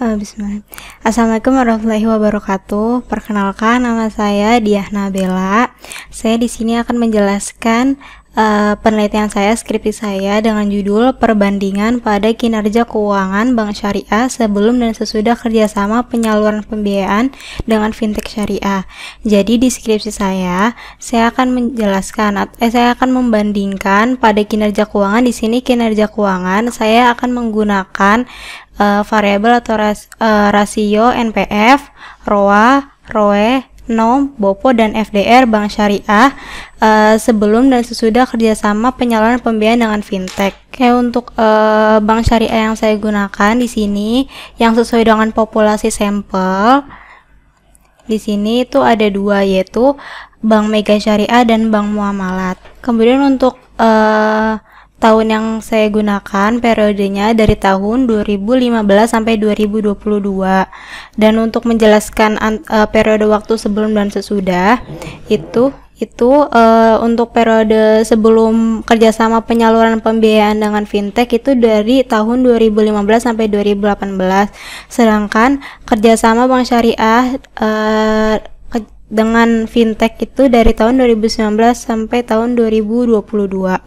Ah, bismillah. Assalamualaikum warahmatullahi wabarakatuh. Perkenalkan nama saya Diah Nabela. Saya di sini akan menjelaskan Eh, penelitian saya, skripsi saya dengan judul Perbandingan pada Kinerja Keuangan Bank Syariah Sebelum dan Sesudah Kerjasama Penyaluran Pembiayaan dengan Fintech Syariah. Jadi di skripsi saya, saya akan menjelaskan, eh, saya akan membandingkan pada kinerja keuangan. Di sini kinerja keuangan, saya akan menggunakan uh, variabel atau ras, uh, rasio NPF, ROA, ROE, NOM, BOPO, dan FDR Bank Syariah uh, sebelum dan sesudah kerjasama penyaluran pembiayaan dengan fintech. Kayak untuk uh, bank syariah yang saya gunakan di sini, yang sesuai dengan populasi sampel, di sini itu ada dua yaitu Bank Mega Syariah dan Bank Muamalat. Kemudian untuk uh, Tahun yang saya gunakan periodenya dari tahun 2015 sampai 2022. Dan untuk menjelaskan uh, periode waktu sebelum dan sesudah itu itu uh, untuk periode sebelum kerjasama penyaluran pembiayaan dengan fintech itu dari tahun 2015 sampai 2018 sedangkan kerjasama bank syariah uh, dengan fintech itu dari tahun 2019 sampai tahun 2022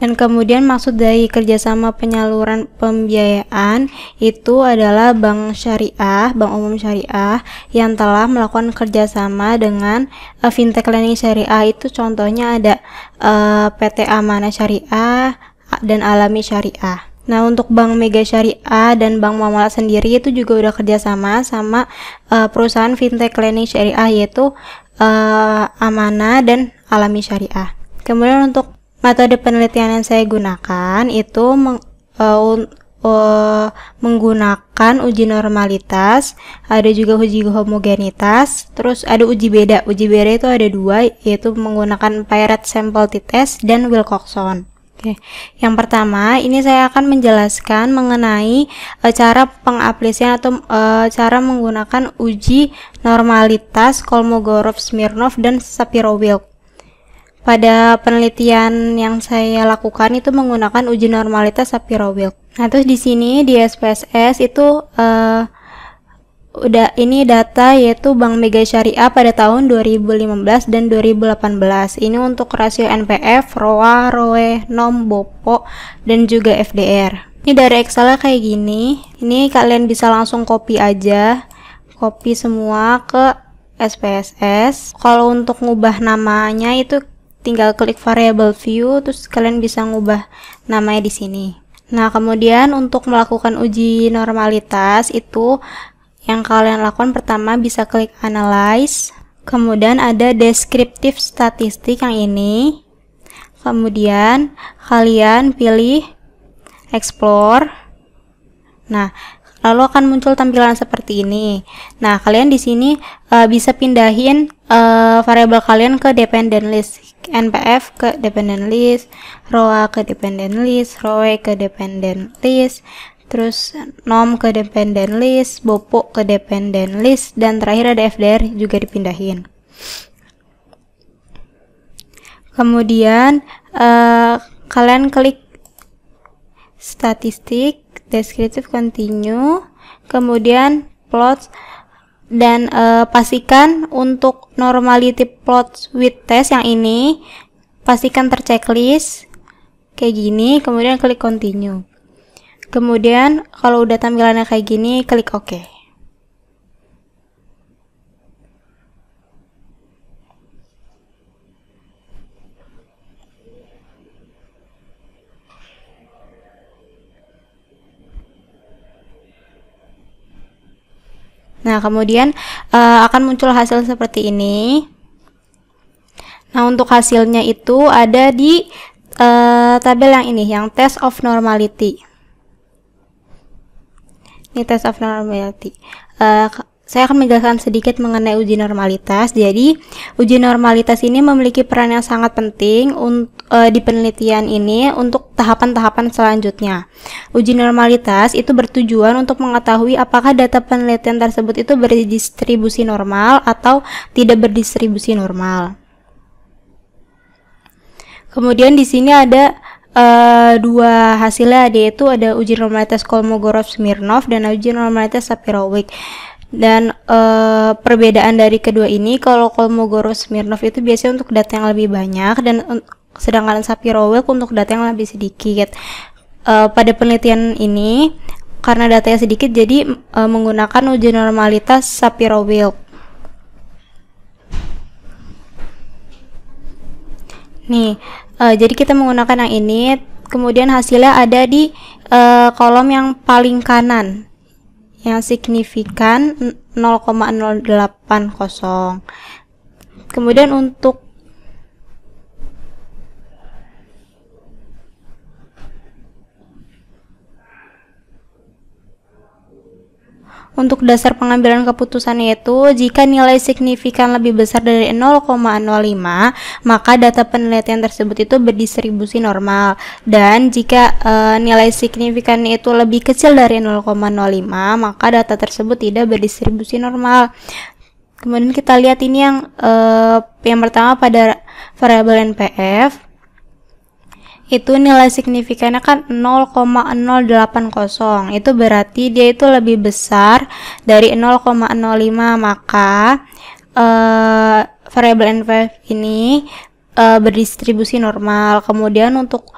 dan kemudian maksud dari kerjasama penyaluran pembiayaan itu adalah bank syariah bank umum syariah yang telah melakukan kerjasama dengan uh, fintech lending syariah itu contohnya ada uh, eh, PT Amanah Syariah dan Alami Syariah Nah untuk Bank Mega Syariah dan Bank Muamalat sendiri itu juga udah kerjasama sama uh, perusahaan fintech lending syariah yaitu uh, Amana dan Alami Syariah. Kemudian untuk metode penelitian yang saya gunakan itu meng, uh, uh, menggunakan uji normalitas, ada juga uji homogenitas, terus ada uji beda. Uji beda itu ada dua yaitu menggunakan Pirate Sample T-Test dan Wilcoxon. Oke, yang pertama ini saya akan menjelaskan mengenai e, cara pengaplikasian atau e, cara menggunakan uji normalitas Kolmogorov, Smirnov, dan shapiro wilk Pada penelitian yang saya lakukan itu menggunakan uji normalitas shapiro wilk Nah, terus di sini di SPSS itu e, udah ini data yaitu Bank Mega Syariah pada tahun 2015 dan 2018. Ini untuk rasio NPF, ROA, ROE, NOM, BOPO dan juga FDR. Ini dari Excel kayak gini. Ini kalian bisa langsung copy aja. Copy semua ke SPSS. Kalau untuk ngubah namanya itu tinggal klik variable view terus kalian bisa ngubah namanya di sini. Nah, kemudian untuk melakukan uji normalitas itu yang kalian lakukan pertama bisa klik analyze, kemudian ada descriptive statistik yang ini. Kemudian kalian pilih explore. Nah, lalu akan muncul tampilan seperti ini. Nah, kalian di sini uh, bisa pindahin uh, variabel kalian ke dependent list, npf ke dependent list, roa ke dependent list, roe ke dependent list terus nom ke dependent list, bopo ke dependent list, dan terakhir ada FDR juga dipindahin. Kemudian uh, kalian klik statistik, descriptive continue, kemudian plot dan uh, pastikan untuk normality plot with test yang ini pastikan terchecklist kayak gini, kemudian klik continue. Kemudian kalau udah tampilannya kayak gini, klik OK. Nah, kemudian uh, akan muncul hasil seperti ini. Nah, untuk hasilnya itu ada di uh, tabel yang ini, yang test of normality of normality Uh, saya akan menjelaskan sedikit mengenai uji normalitas. Jadi, uji normalitas ini memiliki peran yang sangat penting eh, di penelitian ini untuk tahapan-tahapan selanjutnya. Uji normalitas itu bertujuan untuk mengetahui apakah data penelitian tersebut itu berdistribusi normal atau tidak berdistribusi normal. Kemudian di sini ada Eh, dua hasilnya ada itu ada uji normalitas Kolmogorov Smirnov dan uji normalitas Sapirovic. Dan uh, perbedaan dari kedua ini kalau Kolmogorov Smirnov itu biasanya untuk data yang lebih banyak dan uh, sedangkan Sapirovic untuk data yang lebih sedikit. Uh, pada penelitian ini karena datanya sedikit jadi uh, menggunakan uji normalitas Sapirovic. Nih, uh, jadi kita menggunakan yang ini, kemudian hasilnya ada di uh, kolom yang paling kanan, yang signifikan 0,080. Kemudian untuk Untuk dasar pengambilan keputusan yaitu jika nilai signifikan lebih besar dari 0,05, maka data penelitian tersebut itu berdistribusi normal. Dan jika e, nilai signifikan itu lebih kecil dari 0,05, maka data tersebut tidak berdistribusi normal. Kemudian kita lihat ini yang e, yang pertama pada variabel NPF itu nilai signifikannya kan 0,080 itu berarti dia itu lebih besar dari 0,05 maka uh, variable n ini uh, berdistribusi normal kemudian untuk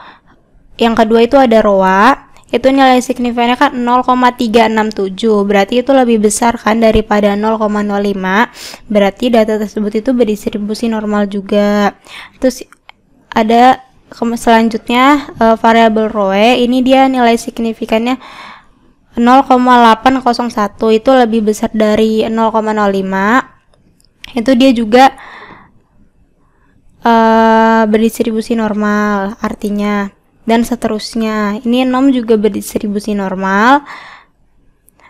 yang kedua itu ada ROA itu nilai signifikannya kan 0,367 berarti itu lebih besar kan daripada 0,05 berarti data tersebut itu berdistribusi normal juga terus ada selanjutnya uh, eh, variabel ROE ini dia nilai signifikannya 0,801 itu lebih besar dari 0,05 itu dia juga uh, berdistribusi normal artinya dan seterusnya ini nom juga berdistribusi normal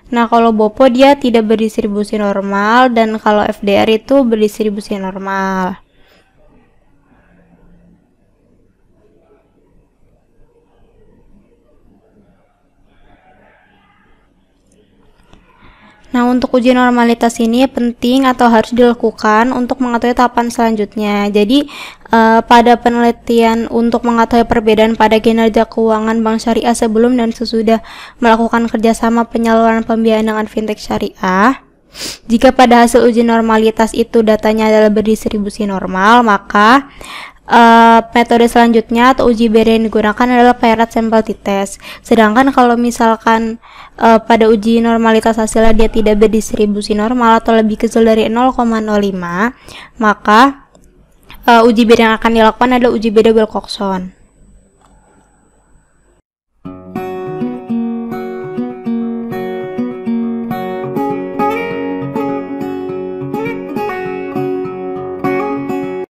Nah, kalau BOPO dia tidak berdistribusi normal dan kalau FDR itu berdistribusi normal. Nah, untuk uji normalitas ini ya penting atau harus dilakukan untuk mengetahui tahapan selanjutnya. Jadi, eh, pada penelitian untuk mengetahui perbedaan pada kinerja keuangan bank syariah sebelum dan sesudah melakukan kerjasama penyaluran pembiayaan dengan fintech syariah, jika pada hasil uji normalitas itu datanya adalah berdistribusi normal, maka Uh, metode selanjutnya atau uji beda yang digunakan adalah sample t Test. Sedangkan kalau misalkan uh, pada uji normalitas hasilnya dia tidak berdistribusi normal atau lebih kecil dari 0,05, maka uh, uji beda yang akan dilakukan adalah uji beda Wilcoxon.